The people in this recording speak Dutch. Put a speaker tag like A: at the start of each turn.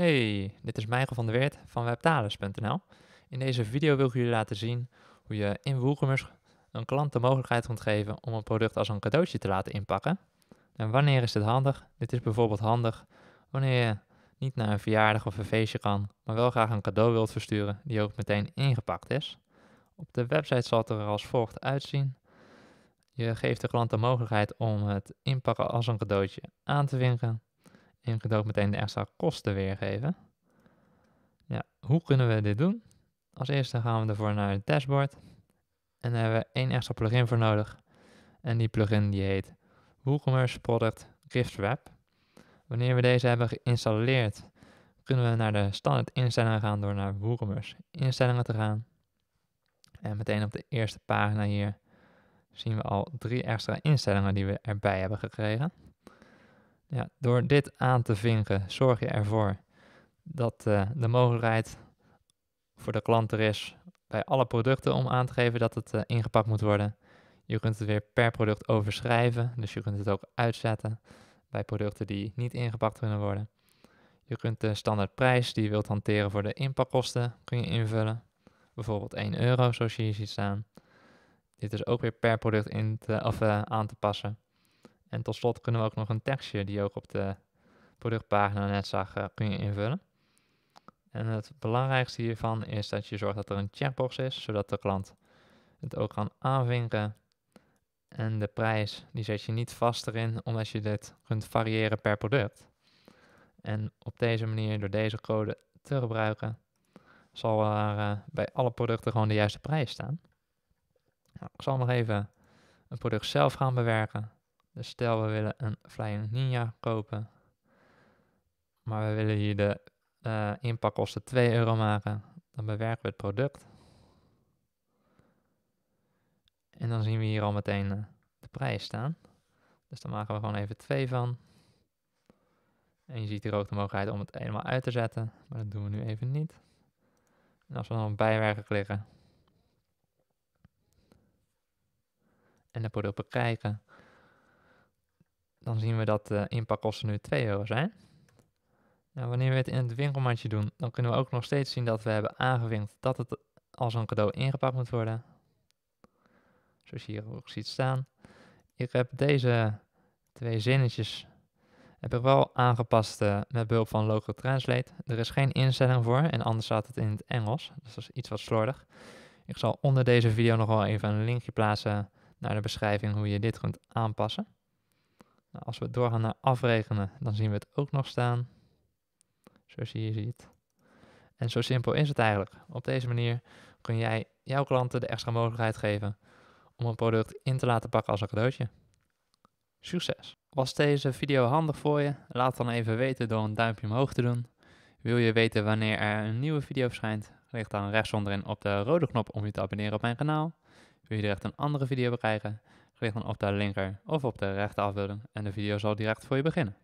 A: Hey, dit is Michael van der Weert van webtalers.nl. In deze video wil ik jullie laten zien hoe je in WooCommerce een klant de mogelijkheid kunt geven om een product als een cadeautje te laten inpakken. En wanneer is dit handig? Dit is bijvoorbeeld handig wanneer je niet naar een verjaardag of een feestje kan, maar wel graag een cadeau wilt versturen die ook meteen ingepakt is. Op de website zal het er als volgt uitzien. Je geeft de klant de mogelijkheid om het inpakken als een cadeautje aan te vinken ook meteen de extra kosten weergeven. Ja, hoe kunnen we dit doen? Als eerste gaan we ervoor naar het dashboard. En daar hebben we één extra plugin voor nodig. En die plugin die heet WooCommerce Product Gift Wrap. Wanneer we deze hebben geïnstalleerd, kunnen we naar de standaard instellingen gaan door naar WooCommerce instellingen te gaan. En meteen op de eerste pagina hier zien we al drie extra instellingen die we erbij hebben gekregen ja, door dit aan te vinken, zorg je ervoor dat eh, de mogelijkheid voor de klant er is bij alle producten om aan te geven dat het eh, ingepakt moet worden. Je kunt het weer per product overschrijven, dus je kunt het ook uitzetten bij producten die niet ingepakt kunnen worden. Je kunt de standaardprijs die je wilt hanteren voor de inpakkosten kun je invullen. Bijvoorbeeld 1 euro, zoals je hier ziet staan. Dit is ook weer per product in te, of, eh, aan te passen. En tot slot kunnen we ook nog een tekstje die je ook op de productpagina net zag, uh, kun je invullen. En het belangrijkste hiervan is dat je zorgt dat er een checkbox is, zodat de klant het ook kan aanvinken. En de prijs, die zet je niet vast erin, omdat je dit kunt variëren per product. En op deze manier, door deze code te gebruiken, zal er eh, bij alle producten gewoon de juiste prijs staan. Nou, ik zal nog even een product zelf gaan bewerken stel we willen een Flying Ninja kopen, maar we willen hier de eh, inpakkosten 2 euro maken. Dan bewerken we het product. En dan zien we hier al meteen eh, de prijs staan. Dus dan maken we gewoon even 2 van. En je ziet hier ook de mogelijkheid om het helemaal uit te zetten. Maar dat doen we nu even niet. En als we dan bijwerken klikken. En het product bekijken dan zien we dat de eh, inpakkosten nu 2 euro zijn. Nou, wanneer we het in het winkelmandje doen, dan kunnen we ook nog steeds zien dat we hebben aangevinkt dat het als een cadeau ingepakt moet worden. Zoals je hier ook ziet staan. Ik heb deze twee zinnetjes heb ik wel aangepast eh, met behulp van Local Translate. Er is geen instelling voor en anders staat het in het Engels. Dus dat is iets wat slordig. Ik zal onder deze video nog wel even een linkje plaatsen naar de beschrijving hoe je dit kunt aanpassen. Nou, als we doorgaan naar afrekenen, dan zien we het ook nog staan. Zoals je hier ziet. En zo simpel is het eigenlijk. Op deze manier kun jij jouw klanten de extra mogelijkheid geven om een product in te laten pakken als een cadeautje. Succes! Was deze video handig voor je? Laat het dan even weten door een duimpje omhoog te doen. Wil je weten wanneer er een nieuwe video verschijnt? Klik dan rechtsonderin op de rode knop om je te abonneren op mijn kanaal. Wil je direct een andere video bekijken? Klik dan op de linker of op de rechter afbeelding en de video zal direct voor je beginnen.